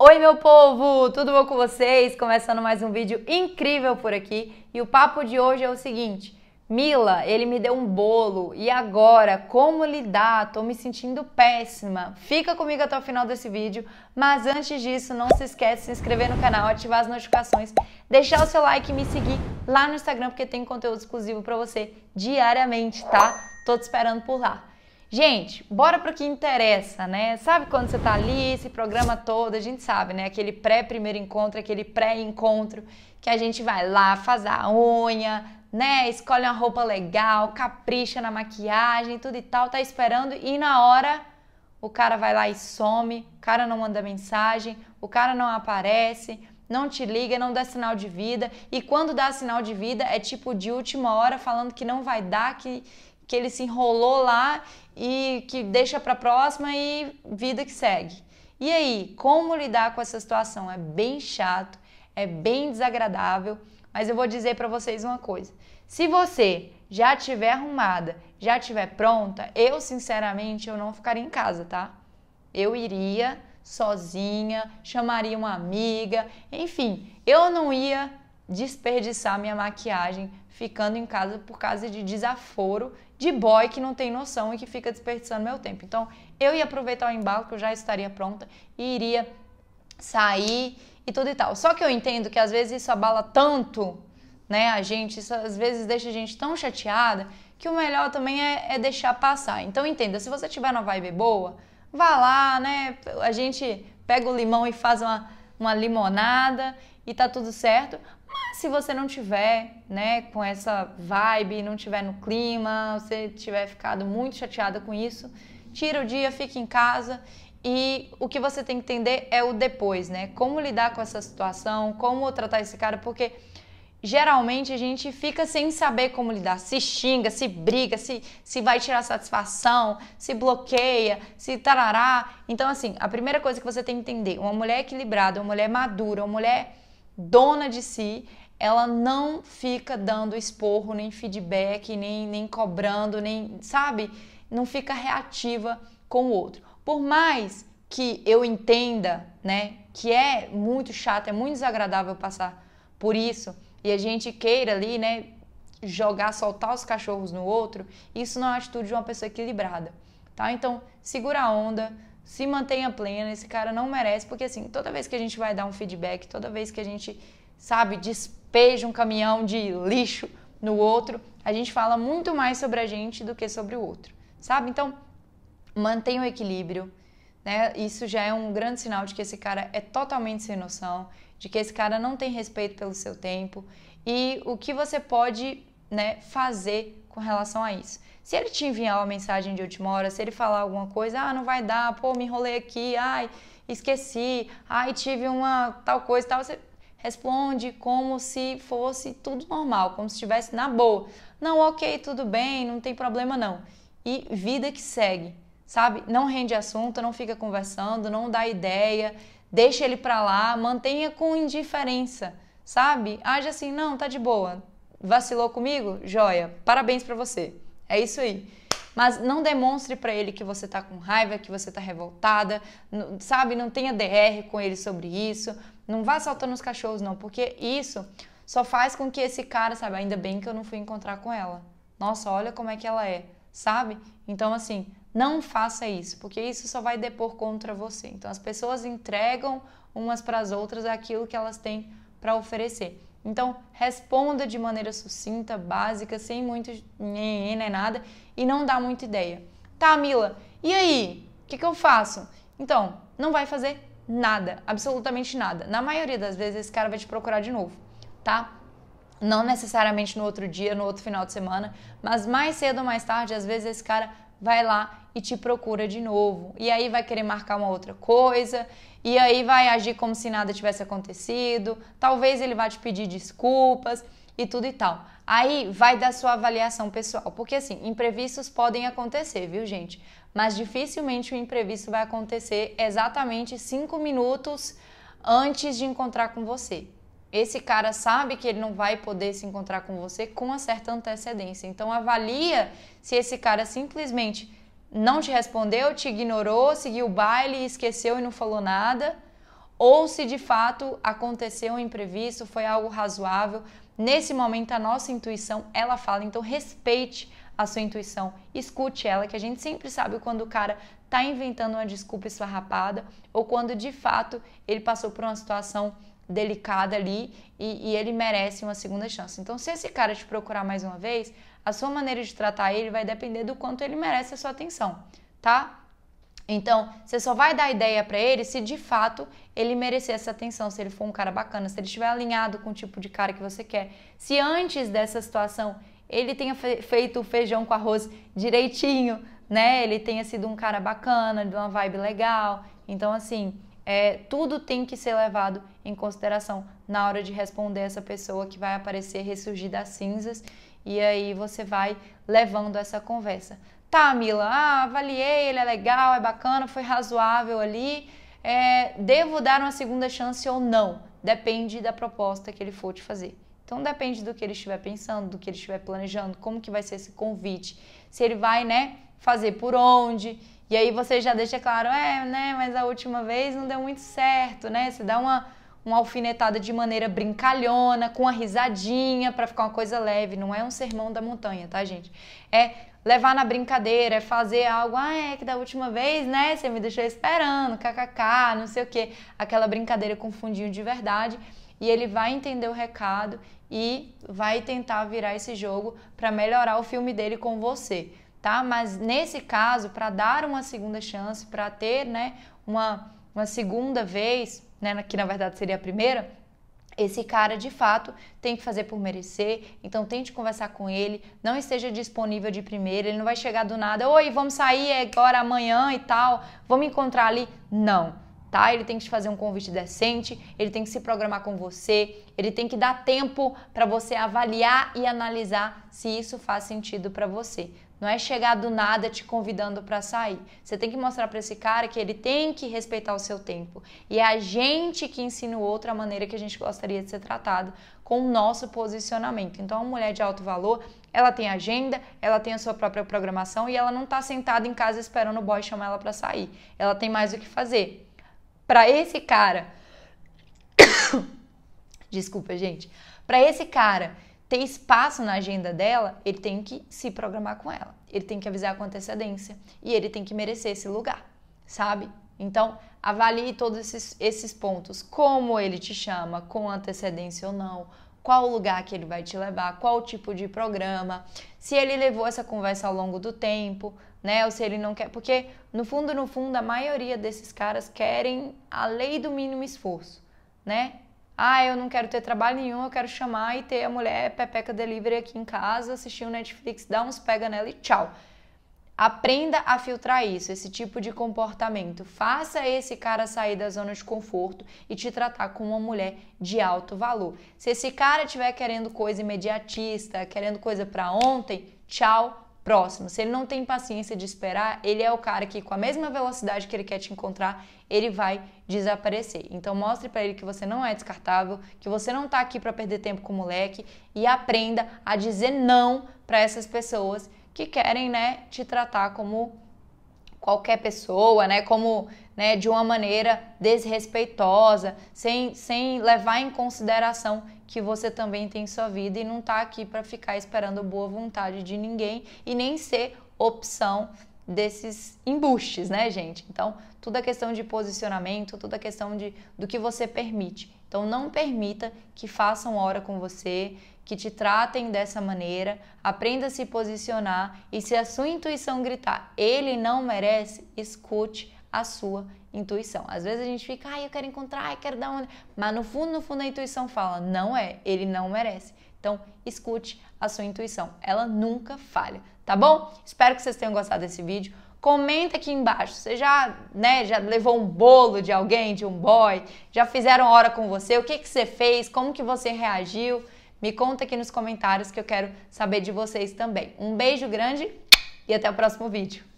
Oi, meu povo! Tudo bom com vocês? Começando mais um vídeo incrível por aqui. E o papo de hoje é o seguinte: Mila, ele me deu um bolo e agora como lidar? Tô me sentindo péssima. Fica comigo até o final desse vídeo, mas antes disso, não se esquece de se inscrever no canal, ativar as notificações, deixar o seu like e me seguir lá no Instagram porque tem conteúdo exclusivo para você diariamente, tá? Tô te esperando por lá. Gente, bora para o que interessa, né? Sabe quando você está ali, esse programa todo, a gente sabe, né? Aquele pré-primeiro encontro, aquele pré-encontro que a gente vai lá, faz a unha, né? Escolhe uma roupa legal, capricha na maquiagem, tudo e tal, tá esperando e na hora o cara vai lá e some, o cara não manda mensagem, o cara não aparece, não te liga, não dá sinal de vida. E quando dá sinal de vida, é tipo de última hora falando que não vai dar, que que ele se enrolou lá e que deixa para próxima e vida que segue. E aí, como lidar com essa situação? É bem chato, é bem desagradável, mas eu vou dizer para vocês uma coisa. Se você já tiver arrumada, já tiver pronta, eu sinceramente eu não ficaria em casa, tá? Eu iria sozinha, chamaria uma amiga, enfim, eu não ia desperdiçar minha maquiagem ficando em casa por causa de desaforo de boy que não tem noção e que fica desperdiçando meu tempo. Então, eu ia aproveitar o embalo que eu já estaria pronta e iria sair e tudo e tal. Só que eu entendo que às vezes isso abala tanto, né, a gente, isso às vezes deixa a gente tão chateada que o melhor também é, é deixar passar. Então, entenda, se você tiver uma vibe boa, vá lá, né, a gente pega o limão e faz uma, uma limonada e tá tudo certo, se você não tiver, né, com essa vibe, não tiver no clima, você tiver ficado muito chateada com isso, tira o dia, fica em casa e o que você tem que entender é o depois, né? Como lidar com essa situação, como tratar esse cara, porque geralmente a gente fica sem saber como lidar, se xinga, se briga, se, se vai tirar satisfação, se bloqueia, se tarará. Então, assim, a primeira coisa que você tem que entender, uma mulher equilibrada, uma mulher madura, uma mulher dona de si, ela não fica dando esporro, nem feedback, nem, nem cobrando, nem, sabe? Não fica reativa com o outro. Por mais que eu entenda, né, que é muito chato, é muito desagradável passar por isso, e a gente queira ali, né, jogar, soltar os cachorros no outro, isso não é a atitude de uma pessoa equilibrada, tá? Então, segura a onda, se mantenha plena, esse cara não merece, porque assim, toda vez que a gente vai dar um feedback, toda vez que a gente, sabe, dispara despeja um caminhão de lixo no outro. A gente fala muito mais sobre a gente do que sobre o outro, sabe? Então, mantenha o equilíbrio, né? Isso já é um grande sinal de que esse cara é totalmente sem noção, de que esse cara não tem respeito pelo seu tempo e o que você pode, né, fazer com relação a isso. Se ele te enviar uma mensagem de última hora, se ele falar alguma coisa, ah, não vai dar, pô, me enrolei aqui, ai, esqueci, ai, tive uma tal coisa, tal, você responde como se fosse tudo normal, como se estivesse na boa. Não, ok, tudo bem, não tem problema não. E vida que segue, sabe? Não rende assunto, não fica conversando, não dá ideia, deixa ele pra lá, mantenha com indiferença, sabe? Age assim, não, tá de boa. Vacilou comigo? Joia. Parabéns para você. É isso aí. Mas não demonstre para ele que você tá com raiva, que você tá revoltada, sabe? Não tenha DR com ele sobre isso não vá saltando os cachorros, não, porque isso só faz com que esse cara, sabe, ainda bem que eu não fui encontrar com ela. Nossa, olha como é que ela é, sabe? Então, assim, não faça isso, porque isso só vai depor contra você. Então, as pessoas entregam umas para as outras aquilo que elas têm para oferecer. Então, responda de maneira sucinta, básica, sem muito nem nada e não dá muita ideia. Tá, Mila, e aí? O que, que eu faço? Então, não vai fazer Nada, absolutamente nada. Na maioria das vezes, esse cara vai te procurar de novo, tá? Não necessariamente no outro dia, no outro final de semana, mas mais cedo ou mais tarde, às vezes esse cara vai lá e te procura de novo. E aí vai querer marcar uma outra coisa, e aí vai agir como se nada tivesse acontecido. Talvez ele vá te pedir desculpas e tudo e tal. Aí vai da sua avaliação pessoal, porque assim, imprevistos podem acontecer, viu, gente? mas dificilmente o imprevisto vai acontecer exatamente cinco minutos antes de encontrar com você. Esse cara sabe que ele não vai poder se encontrar com você com uma certa antecedência. Então avalia se esse cara simplesmente não te respondeu, te ignorou, seguiu o baile, esqueceu e não falou nada, ou se de fato aconteceu um imprevisto, foi algo razoável. Nesse momento a nossa intuição, ela fala, então respeite a sua intuição, escute ela, que a gente sempre sabe quando o cara tá inventando uma desculpa esfarrapada ou quando de fato ele passou por uma situação delicada ali e, e, ele merece uma segunda chance. Então, se esse cara te procurar mais uma vez, a sua maneira de tratar ele vai depender do quanto ele merece a sua atenção, tá? Então, você só vai dar ideia para ele se de fato ele merecer essa atenção, se ele for um cara bacana, se ele estiver alinhado com o tipo de cara que você quer. Se antes dessa situação ele tenha feito o feijão com arroz direitinho, né? Ele tenha sido um cara bacana, de uma vibe legal. Então, assim, é, tudo tem que ser levado em consideração na hora de responder essa pessoa que vai aparecer ressurgir das cinzas. E aí você vai levando essa conversa. Tá, Mila, ah, avaliei, ele é legal, é bacana, foi razoável ali. É, devo dar uma segunda chance ou não? Depende da proposta que ele for te fazer. Então depende do que ele estiver pensando, do que ele estiver planejando, como que vai ser esse convite, se ele vai, né, fazer por onde. E aí você já deixa claro, é, né, mas a última vez não deu muito certo, né? Você dá uma uma alfinetada de maneira brincalhona, com a risadinha para ficar uma coisa leve, não é um sermão da montanha, tá, gente? É levar na brincadeira, é fazer algo, ah, é que da última vez, né, você me deixou esperando, kkk, não sei o quê, aquela brincadeira com fundinho de verdade e ele vai entender o recado e vai tentar virar esse jogo para melhorar o filme dele com você, tá? Mas nesse caso, para dar uma segunda chance, para ter, né, uma, uma segunda vez, né, que na verdade seria a primeira, esse cara de fato tem que fazer por merecer, então tente conversar com ele, não esteja disponível de primeira, ele não vai chegar do nada, oi, vamos sair agora amanhã e tal, vamos encontrar ali. Não tá? Ele tem que te fazer um convite decente, ele tem que se programar com você, ele tem que dar tempo para você avaliar e analisar se isso faz sentido para você. Não é chegar do nada te convidando para sair. Você tem que mostrar para esse cara que ele tem que respeitar o seu tempo. E é a gente que ensina o outro a maneira que a gente gostaria de ser tratado com o nosso posicionamento. Então, uma mulher de alto valor, ela tem agenda, ela tem a sua própria programação e ela não está sentada em casa esperando o boy chamar ela para sair. Ela tem mais o que fazer para esse cara. Desculpa, gente. Para esse cara ter espaço na agenda dela, ele tem que se programar com ela. Ele tem que avisar com antecedência e ele tem que merecer esse lugar, sabe? Então, avalie todos esses, esses pontos, como ele te chama, com antecedência ou não, qual o lugar que ele vai te levar, qual o tipo de programa, se ele levou essa conversa ao longo do tempo, né? Ou se ele não quer. Porque, no fundo, no fundo, a maioria desses caras querem a lei do mínimo esforço, né? Ah, eu não quero ter trabalho nenhum, eu quero chamar e ter a mulher Pepeca Delivery aqui em casa, assistir o um Netflix, dar uns pega nela e tchau. Aprenda a filtrar isso, esse tipo de comportamento. Faça esse cara sair da zona de conforto e te tratar como uma mulher de alto valor. Se esse cara estiver querendo coisa imediatista, querendo coisa para ontem, tchau, próximo. Se ele não tem paciência de esperar, ele é o cara que com a mesma velocidade que ele quer te encontrar, ele vai desaparecer. Então mostre para ele que você não é descartável, que você não tá aqui para perder tempo com o moleque e aprenda a dizer não para essas pessoas que querem, né, te tratar como qualquer pessoa, né, como, né, de uma maneira desrespeitosa, sem, sem levar em consideração que você também tem sua vida e não tá aqui para ficar esperando boa vontade de ninguém e nem ser opção desses embustes, né, gente? Então, tudo a é questão de posicionamento, tudo a é questão de, do que você permite. Então, não permita que façam hora com você, que te tratem dessa maneira. Aprenda a se posicionar e se a sua intuição gritar, ele não merece, escute a sua intuição. Às vezes a gente fica, ai, eu quero encontrar, eu quero dar onde. Mas no fundo, no fundo, a intuição fala, não é, ele não merece. Então, escute a sua intuição. Ela nunca falha, tá bom? Espero que vocês tenham gostado desse vídeo. Comenta aqui embaixo. Você já, né, já levou um bolo de alguém, de um boy? Já fizeram hora com você? O que, que você fez? Como que você reagiu? Me conta aqui nos comentários que eu quero saber de vocês também. Um beijo grande e até o próximo vídeo.